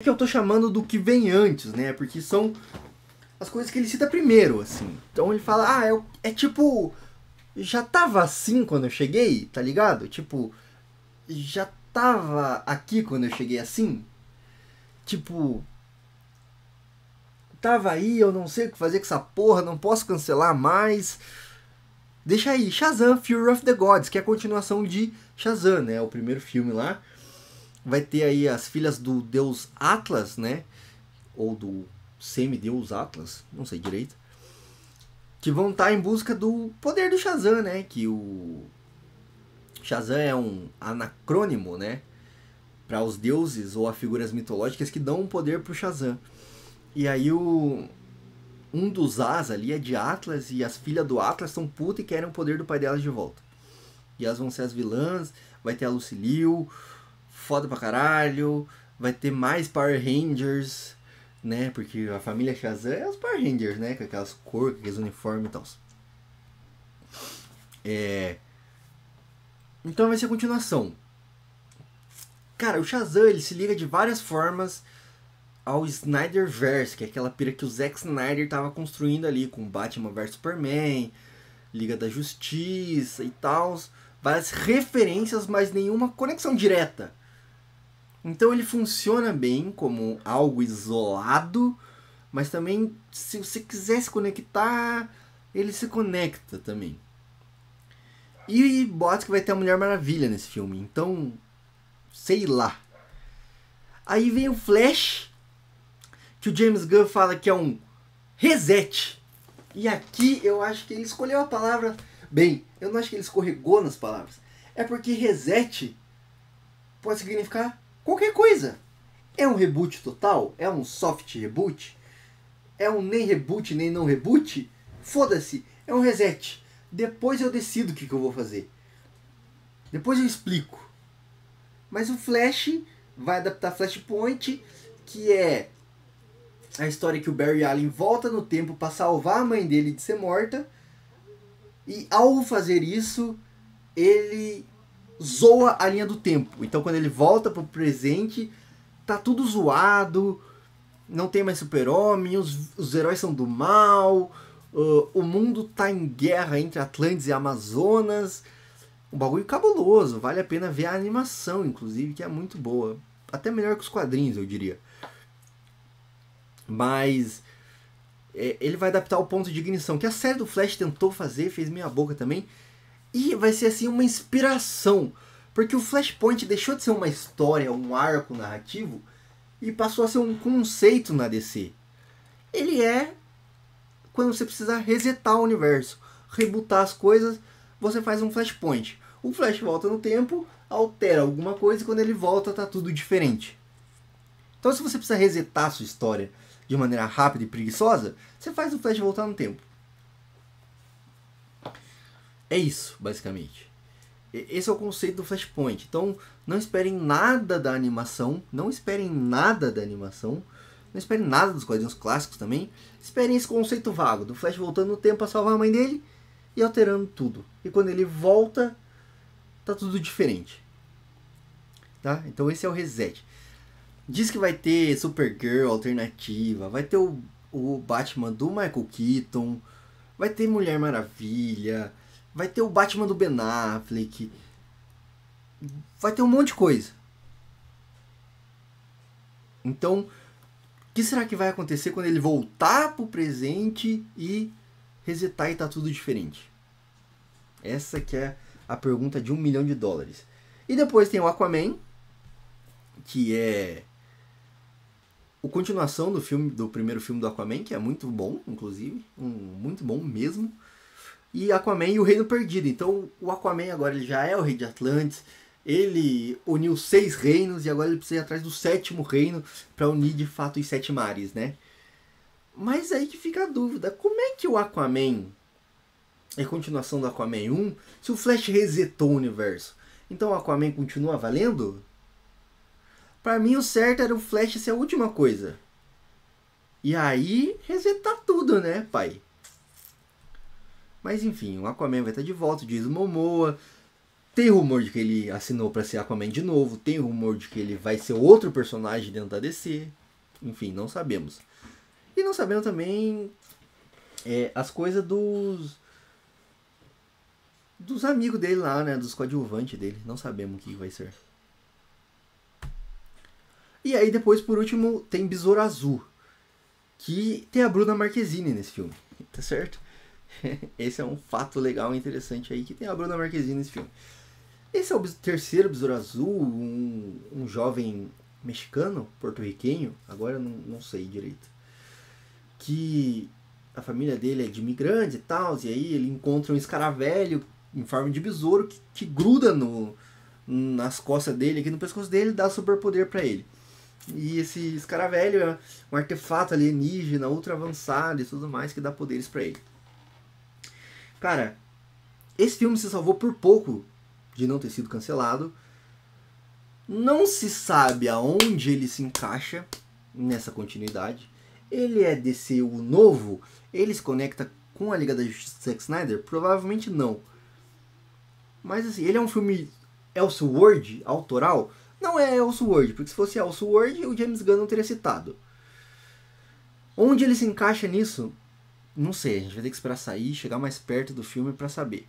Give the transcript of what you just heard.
É que eu tô chamando do que vem antes, né? Porque são as coisas que ele cita primeiro, assim. Então ele fala, ah, é, é tipo. Já tava assim quando eu cheguei, tá ligado? Tipo, já tava aqui quando eu cheguei assim? Tipo. Tava aí, eu não sei o que fazer com essa porra, não posso cancelar mais. Deixa aí, Shazam, Fury of the Gods, que é a continuação de Shazam, né? O primeiro filme lá vai ter aí as filhas do deus Atlas, né? Ou do semideus Atlas, não sei direito. Que vão estar tá em busca do poder do Shazam, né? Que o Shazam é um anacrônimo, né? Para os deuses ou a figuras mitológicas que dão um poder pro Shazam. E aí o um dos as ali é de Atlas e as filhas do Atlas são putas e querem o poder do pai delas de volta. E elas vão ser as vilãs, vai ter a Lucilio, foda pra caralho. Vai ter mais Power Rangers, né? Porque a família Shazam é os Power Rangers, né? Com aquelas cores, com aqueles uniformes e tal. É... Então vai ser a continuação. Cara, o Shazam ele se liga de várias formas ao Snyderverse, que é aquela pira que o Zack Snyder tava construindo ali com Batman vs Superman, Liga da Justiça e tal, várias referências, mas nenhuma conexão direta. Então ele funciona bem como algo isolado, mas também se você quiser se conectar, ele se conecta também. E bota que vai ter a Mulher Maravilha nesse filme, então sei lá. Aí vem o Flash, que o James Gunn fala que é um reset. E aqui eu acho que ele escolheu a palavra bem. Eu não acho que ele escorregou nas palavras. É porque reset pode significar Qualquer coisa. É um reboot total? É um soft reboot? É um nem reboot nem não reboot? Foda-se, é um reset. Depois eu decido o que, que eu vou fazer. Depois eu explico. Mas o Flash vai adaptar Flashpoint, que é a história que o Barry Allen volta no tempo para salvar a mãe dele de ser morta. E ao fazer isso, ele zoa a linha do tempo. Então quando ele volta pro presente, tá tudo zoado, não tem mais super-homem, os, os heróis são do mal, uh, o mundo tá em guerra entre Atlantes e Amazonas. Um bagulho cabuloso, vale a pena ver a animação, inclusive, que é muito boa. Até melhor que os quadrinhos, eu diria. Mas é, ele vai adaptar o ponto de ignição, que a série do Flash tentou fazer, fez minha boca também, e vai ser assim uma inspiração, porque o Flashpoint deixou de ser uma história, um arco narrativo e passou a ser um conceito na DC. Ele é quando você precisa resetar o universo, rebutar as coisas, você faz um Flashpoint. O Flash volta no tempo, altera alguma coisa e quando ele volta tá tudo diferente. Então se você precisa resetar a sua história de maneira rápida e preguiçosa, você faz o Flash voltar no tempo. É isso, basicamente. Esse é o conceito do Flashpoint. Então, não esperem nada da animação, não esperem nada da animação, não esperem nada dos quadrinhos clássicos também. Esperem esse conceito vago do Flash voltando no tempo a salvar a mãe dele e alterando tudo. E quando ele volta, tá tudo diferente. Tá? Então esse é o reset. Diz que vai ter Supergirl alternativa, vai ter o, o Batman do Michael Keaton, vai ter Mulher Maravilha, vai ter o Batman do Ben Affleck, vai ter um monte de coisa. Então, o que será que vai acontecer quando ele voltar pro presente e resetar e tá tudo diferente? Essa que é a pergunta de um milhão de dólares. E depois tem o Aquaman, que é a continuação do filme do primeiro filme do Aquaman, que é muito bom, inclusive, um, muito bom mesmo e Aquaman e o Reino Perdido. Então o Aquaman agora ele já é o rei de Atlantis, ele uniu seis reinos e agora ele precisa ir atrás do sétimo reino para unir de fato os sete mares, né? Mas aí que fica a dúvida, como é que o Aquaman é continuação do Aquaman 1 se o Flash resetou o universo? Então o Aquaman continua valendo? Para mim o certo era o Flash ser a última coisa. E aí resetar tudo, né, pai? Mas enfim, o Aquaman vai estar de volta, diz o Momoa. Tem rumor de que ele assinou para ser Aquaman de novo, tem rumor de que ele vai ser outro personagem dentro da DC. Enfim, não sabemos. E não sabemos também é, as coisas dos dos amigos dele lá, né, dos coadjuvantes dele, não sabemos o que vai ser. E aí depois, por último, tem Besouro Azul, que tem a Bruna Marquezine nesse filme, tá certo? Esse é um fato legal e interessante aí que tem a Bruna Marquezine nesse filme. Esse é o terceiro Besouro Azul, um, um jovem mexicano, porto-riquenho, agora não, não sei direito, que a família dele é de imigrante e tal, e aí ele encontra um escaravelho em forma de besouro que, que gruda no, nas costas dele, aqui no pescoço dele, dá superpoder para ele. E esse escaravelho é um artefato alienígena, ultra avançado e tudo mais que dá poderes para ele. Cara, esse filme se salvou por pouco de não ter sido cancelado. Não se sabe aonde ele se encaixa nessa continuidade. Ele é DCU novo? Ele se conecta com a Liga da Justiça Zack Snyder? Provavelmente não. Mas assim, ele é um filme Elseworld, autoral? Não é Elseworld, porque se fosse Elseworld, o James Gunn não teria citado. Onde ele se encaixa nisso? Não sei, a gente vai ter que esperar sair, chegar mais perto do filme para saber.